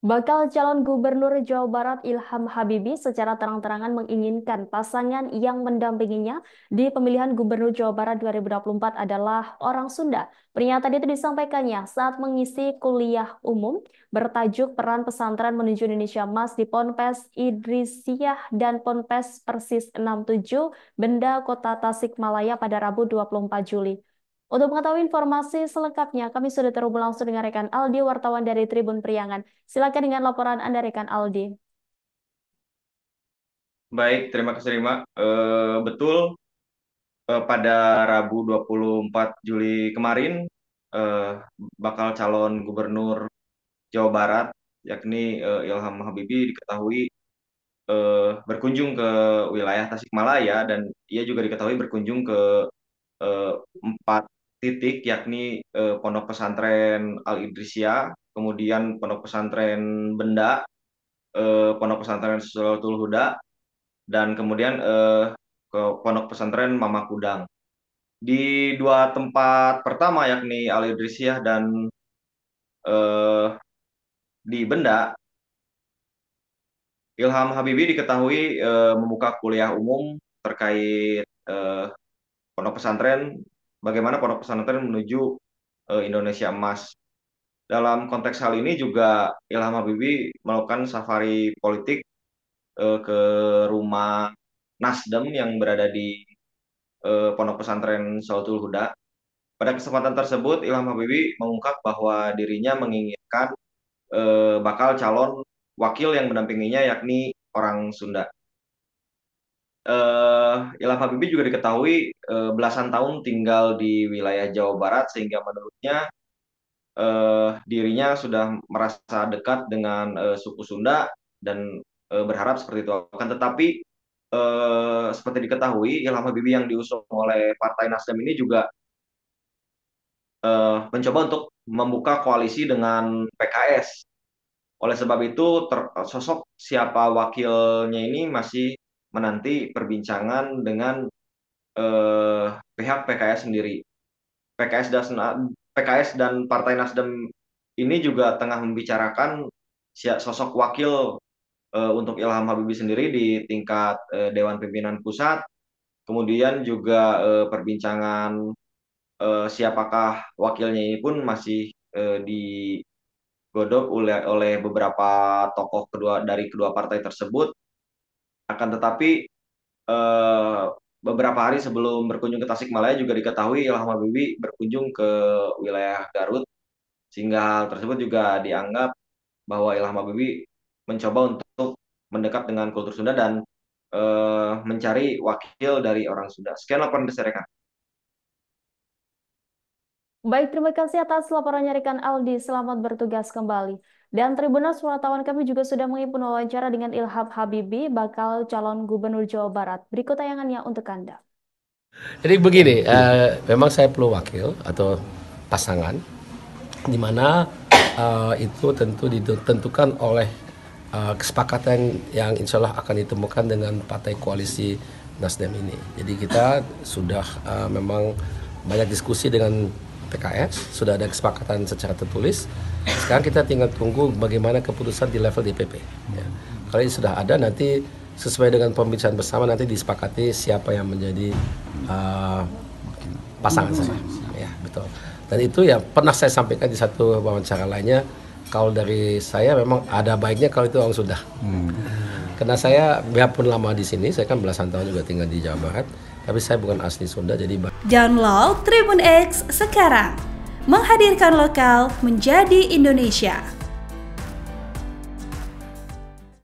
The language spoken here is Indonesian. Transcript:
Bakal calon gubernur Jawa Barat Ilham Habibi secara terang-terangan menginginkan pasangan yang mendampinginya di pemilihan gubernur Jawa Barat 2024 adalah orang Sunda. Pernyataan itu disampaikannya saat mengisi kuliah umum bertajuk Peran Pesantren Menuju Indonesia Emas di Ponpes Idrisiah dan Ponpes Persis 67 Benda Kota Tasikmalaya pada Rabu 24 Juli. Untuk mengetahui informasi selengkapnya, kami sudah terhubung langsung dengan rekan Aldi, wartawan dari Tribun Priangan. Silakan dengan laporan Anda, rekan Aldi. Baik, terima kasih Rima. E, betul, e, pada Rabu 24 Juli kemarin, e, bakal calon gubernur Jawa Barat, yakni e, Ilham Habibie, diketahui e, berkunjung ke wilayah Tasikmalaya, dan ia juga diketahui berkunjung ke empat titik yakni eh, Pondok Pesantren Al Idrisia, kemudian Pondok Pesantren Benda, eh, Pondok Pesantren Sulawatul Huda, dan kemudian eh, ke Pondok Pesantren Mama Kudang. Di dua tempat pertama yakni Al Idrisiah dan eh, di Benda, Ilham Habibi diketahui eh, membuka kuliah umum terkait eh, pondok pesantren bagaimana pondok pesantren menuju uh, Indonesia emas. Dalam konteks hal ini juga Ilham Habibie melakukan safari politik uh, ke rumah Nasdem yang berada di uh, pondok pesantren Sautul Huda. Pada kesempatan tersebut Ilham Habibie mengungkap bahwa dirinya menginginkan uh, bakal calon wakil yang mendampinginya yakni orang Sunda uh, eh, Ilham Habibie juga diketahui uh, belasan tahun tinggal di wilayah Jawa Barat sehingga menurutnya uh, dirinya sudah merasa dekat dengan uh, suku Sunda dan uh, berharap seperti itu akan tetapi uh, seperti diketahui Ilham Habibie yang diusung oleh Partai Nasdem ini juga uh, mencoba untuk membuka koalisi dengan PKS. Oleh sebab itu, sosok siapa wakilnya ini masih menanti perbincangan dengan eh, pihak PKS sendiri. PKS dan PKS dan Partai Nasdem ini juga tengah membicarakan sosok wakil eh, untuk Ilham Habibie sendiri di tingkat eh, Dewan Pimpinan Pusat. Kemudian juga eh, perbincangan eh, siapakah wakilnya ini pun masih eh, digodok oleh oleh beberapa tokoh kedua dari kedua partai tersebut akan tetapi eh, beberapa hari sebelum berkunjung ke Tasikmalaya juga diketahui Ilham Habibie berkunjung ke wilayah Garut sehingga hal tersebut juga dianggap bahwa Ilham Habibie mencoba untuk mendekat dengan kultur Sunda dan eh, mencari wakil dari orang Sunda. Sekian laporan dari saya. Baik, terima kasih atas laporannya rekan Aldi. Selamat bertugas kembali. Dan Tribunas wartawan kami juga sudah menghimpun wawancara dengan Ilham Habibi, bakal calon gubernur Jawa Barat. Berikut tayangannya untuk Anda. Jadi begini, eh, memang saya perlu wakil atau pasangan, di mana eh, itu tentu ditentukan oleh eh, kesepakatan yang insya Allah akan ditemukan dengan partai koalisi Nasdem ini. Jadi kita sudah eh, memang banyak diskusi dengan PKS, sudah ada kesepakatan secara tertulis. Sekarang kita tinggal tunggu bagaimana keputusan di level DPP. Ya. Kalau ini sudah ada, nanti sesuai dengan pembicaraan bersama nanti disepakati siapa yang menjadi uh, pasangan saya. Ya, betul. Dan itu ya pernah saya sampaikan di satu wawancara lainnya. Kalau dari saya memang ada baiknya kalau itu orang sudah. Hmm. Karena saya biarpun lama di sini, saya kan belasan tahun juga tinggal di Jawa Barat tapi saya bukan asli Sunda jadi Download Tribun X sekarang. Menghadirkan lokal menjadi Indonesia.